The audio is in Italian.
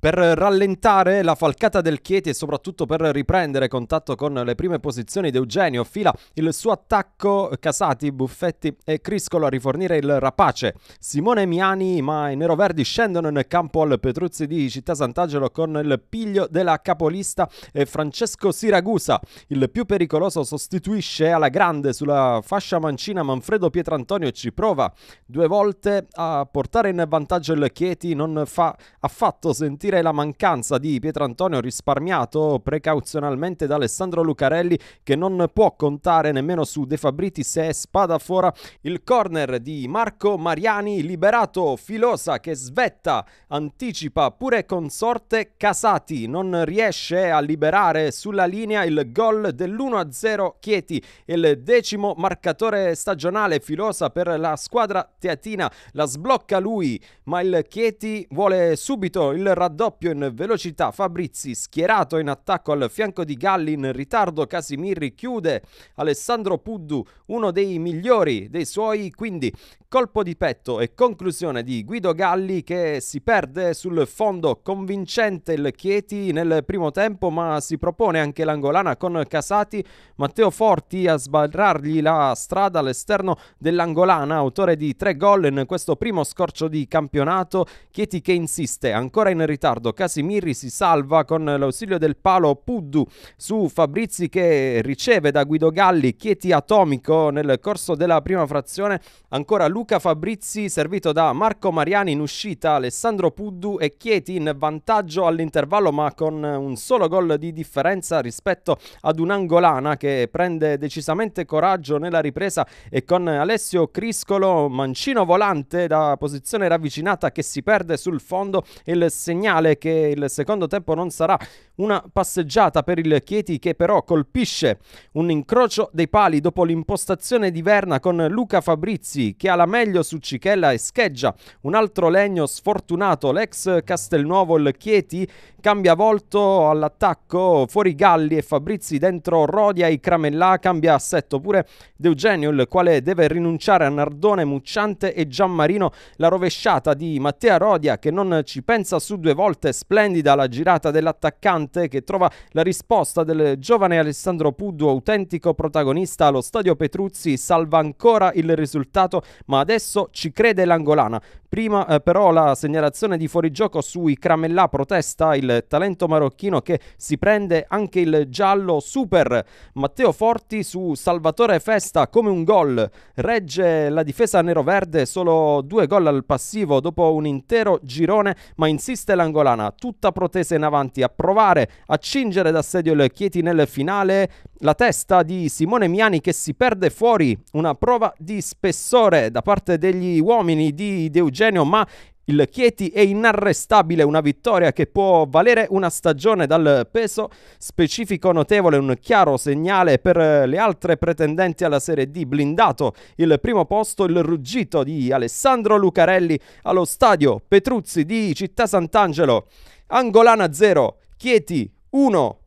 Per rallentare la falcata del Chieti e soprattutto per riprendere contatto con le prime posizioni di Eugenio, fila il suo attacco Casati, Buffetti e Criscolo a rifornire il rapace. Simone Miani, ma i neroverdi scendono in campo al Petruzzi di Città Sant'Angelo con il piglio della capolista e eh, Francesco Siragusa. Il più pericoloso sostituisce alla grande sulla fascia mancina Manfredo Pietrantonio e ci prova due volte a portare in vantaggio il Chieti, non fa affatto sentire sentire la mancanza di Pietrantonio risparmiato precauzionalmente da Alessandro Lucarelli che non può contare nemmeno su De Fabriti se è spada fuori il corner di Marco Mariani liberato Filosa che svetta anticipa pure consorte Casati non riesce a liberare sulla linea il gol dell'1-0 Chieti il decimo marcatore stagionale Filosa per la squadra teatina la sblocca lui ma il Chieti vuole subito il raddoppio raddoppio in velocità Fabrizi schierato in attacco al fianco di Galli in ritardo Casimirri chiude Alessandro Puddu uno dei migliori dei suoi quindi colpo di petto e conclusione di Guido Galli che si perde sul fondo convincente il Chieti nel primo tempo ma si propone anche l'angolana con Casati Matteo Forti a sbarrargli la strada all'esterno dell'angolana autore di tre gol in questo primo scorcio di campionato Chieti che insiste ancora in ritardo ritardo Casimirri si salva con l'ausilio del palo Puddu su Fabrizi che riceve da Guido Galli Chieti Atomico nel corso della prima frazione ancora Luca Fabrizi servito da Marco Mariani in uscita Alessandro Puddu e Chieti in vantaggio all'intervallo ma con un solo gol di differenza rispetto ad un'angolana che prende decisamente coraggio nella ripresa e con Alessio Criscolo mancino volante da posizione ravvicinata che si perde sul fondo il segnale segnale che il secondo tempo non sarà una passeggiata per il Chieti che però colpisce un incrocio dei pali dopo l'impostazione di Verna con Luca Fabrizi che ha la meglio su Cichella e scheggia un altro legno sfortunato l'ex Castelnuovo il Chieti cambia volto all'attacco fuori Galli e Fabrizi dentro Rodia e Cramellà cambia assetto pure De Eugenio il quale deve rinunciare a Nardone, Mucciante e Giammarino la rovesciata di Matteo Rodia che non ci pensa su due volte volte, splendida la girata dell'attaccante che trova la risposta del giovane Alessandro Puddu, autentico protagonista allo stadio Petruzzi, salva ancora il risultato, ma adesso ci crede l'angolana. Prima eh, però la segnalazione di fuorigioco sui Cramellà protesta il talento marocchino che si prende anche il giallo super. Matteo Forti su Salvatore Festa come un gol. Regge la difesa nero-verde, solo due gol al passivo dopo un intero girone ma insiste l'angolana tutta protesa in avanti a provare a cingere d'assedio il Chieti nel finale. La testa di Simone Miani che si perde fuori. Una prova di spessore da parte degli uomini di Deugenio Genio, ma il Chieti è inarrestabile, una vittoria che può valere una stagione dal peso specifico notevole, un chiaro segnale per le altre pretendenti alla Serie D. Blindato il primo posto, il ruggito di Alessandro Lucarelli allo stadio Petruzzi di Città Sant'Angelo. Angolana 0, Chieti 1,